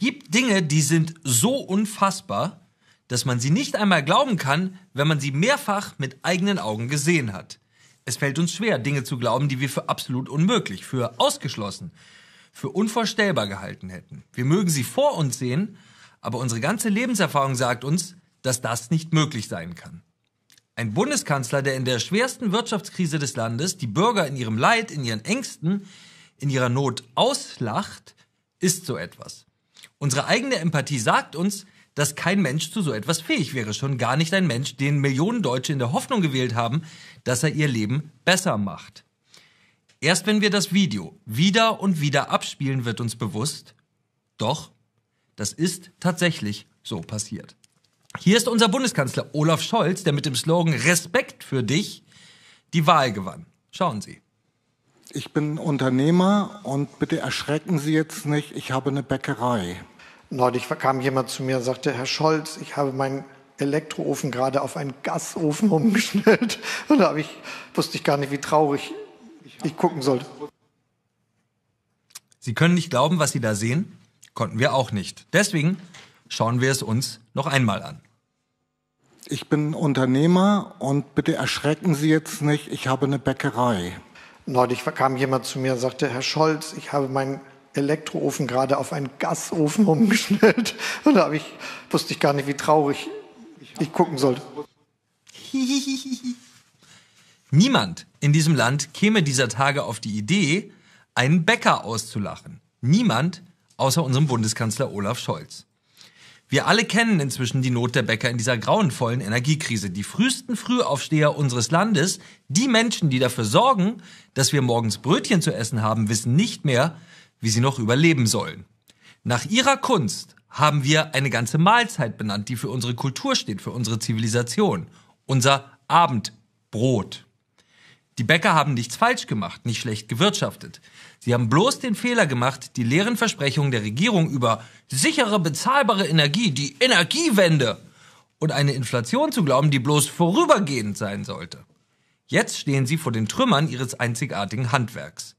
gibt Dinge, die sind so unfassbar, dass man sie nicht einmal glauben kann, wenn man sie mehrfach mit eigenen Augen gesehen hat. Es fällt uns schwer, Dinge zu glauben, die wir für absolut unmöglich, für ausgeschlossen, für unvorstellbar gehalten hätten. Wir mögen sie vor uns sehen, aber unsere ganze Lebenserfahrung sagt uns, dass das nicht möglich sein kann. Ein Bundeskanzler, der in der schwersten Wirtschaftskrise des Landes die Bürger in ihrem Leid, in ihren Ängsten, in ihrer Not auslacht, ist so etwas. Unsere eigene Empathie sagt uns, dass kein Mensch zu so etwas fähig wäre, schon gar nicht ein Mensch, den Millionen Deutsche in der Hoffnung gewählt haben, dass er ihr Leben besser macht. Erst wenn wir das Video wieder und wieder abspielen, wird uns bewusst, doch, das ist tatsächlich so passiert. Hier ist unser Bundeskanzler Olaf Scholz, der mit dem Slogan Respekt für dich die Wahl gewann. Schauen Sie. Ich bin Unternehmer und bitte erschrecken Sie jetzt nicht, ich habe eine Bäckerei. Neulich kam jemand zu mir und sagte, Herr Scholz, ich habe meinen Elektroofen gerade auf einen Gasofen umgestellt. Und da ich, wusste ich gar nicht, wie traurig ich gucken sollte. Sie können nicht glauben, was Sie da sehen? Konnten wir auch nicht. Deswegen schauen wir es uns noch einmal an. Ich bin Unternehmer und bitte erschrecken Sie jetzt nicht, ich habe eine Bäckerei. Neulich kam jemand zu mir und sagte, Herr Scholz, ich habe meinen Elektroofen gerade auf einen Gasofen umgestellt. Und da ich, wusste ich gar nicht, wie traurig ich gucken sollte. Niemand in diesem Land käme dieser Tage auf die Idee, einen Bäcker auszulachen. Niemand außer unserem Bundeskanzler Olaf Scholz. Wir alle kennen inzwischen die Not der Bäcker in dieser grauenvollen Energiekrise. Die frühesten Frühaufsteher unseres Landes, die Menschen, die dafür sorgen, dass wir morgens Brötchen zu essen haben, wissen nicht mehr, wie sie noch überleben sollen. Nach ihrer Kunst haben wir eine ganze Mahlzeit benannt, die für unsere Kultur steht, für unsere Zivilisation. Unser Abendbrot. Die Bäcker haben nichts falsch gemacht, nicht schlecht gewirtschaftet. Sie haben bloß den Fehler gemacht, die leeren Versprechungen der Regierung über sichere, bezahlbare Energie, die Energiewende und eine Inflation zu glauben, die bloß vorübergehend sein sollte. Jetzt stehen sie vor den Trümmern ihres einzigartigen Handwerks.